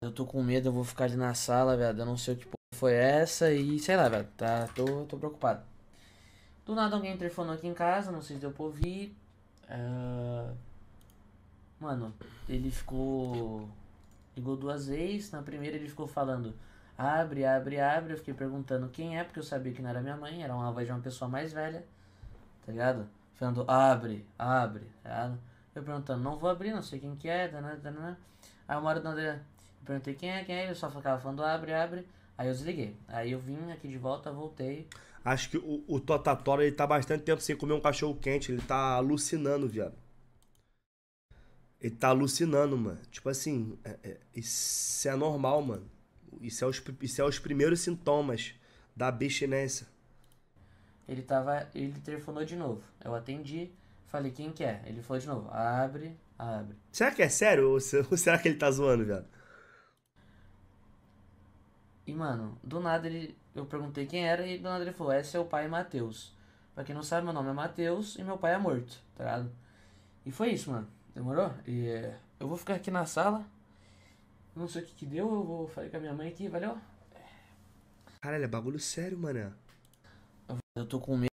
Eu tô com medo, eu vou ficar ali na sala, velho, Eu não sei o que foi essa e sei lá, velho. Tá, tô, tô preocupado. Do nada alguém telefonou aqui em casa, não sei se deu pra ouvir. Uh... Mano, ele ficou. Ligou duas vezes. Na primeira ele ficou falando abre, abre, abre. Eu fiquei perguntando quem é, porque eu sabia que não era minha mãe, era uma voz de uma pessoa mais velha. Tá ligado? Falando abre, abre, tá ligado? Eu perguntando, não vou abrir, não sei quem que é, danana, tá, danana. Tá, tá, Aí uma hora do André. Perguntei quem é, quem é, ele só ficava falando abre, abre. Aí eu desliguei. Aí eu vim aqui de volta, voltei. Acho que o, o Totatório, ele tá bastante tempo sem comer um cachorro quente. Ele tá alucinando, viado. Ele tá alucinando, mano. Tipo assim, é, é, isso é normal, mano. Isso é, os, isso é os primeiros sintomas da abstinência. Ele tava. Ele telefonou de novo. Eu atendi, falei, quem que é? Ele falou de novo, abre, abre. Será que é sério? Ou será que ele tá zoando, viado? E, mano, do nada ele. Eu perguntei quem era e do nada ele falou: é o pai Matheus. Pra quem não sabe, meu nome é Matheus e meu pai é morto, tá ligado? E foi isso, mano. Demorou? E eh, eu vou ficar aqui na sala. Não sei o que que deu, eu vou falar com a minha mãe aqui, valeu? Caralho, é bagulho sério, mano. Eu tô com medo.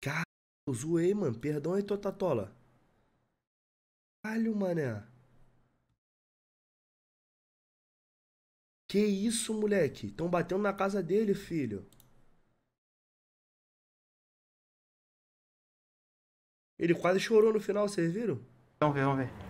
Caralho, eu zoei, mano. Perdão aí, Totatola. Caralho, mané. Que isso, moleque? Estão batendo na casa dele, filho. Ele quase chorou no final, vocês viram? Vamos ver, vamos ver.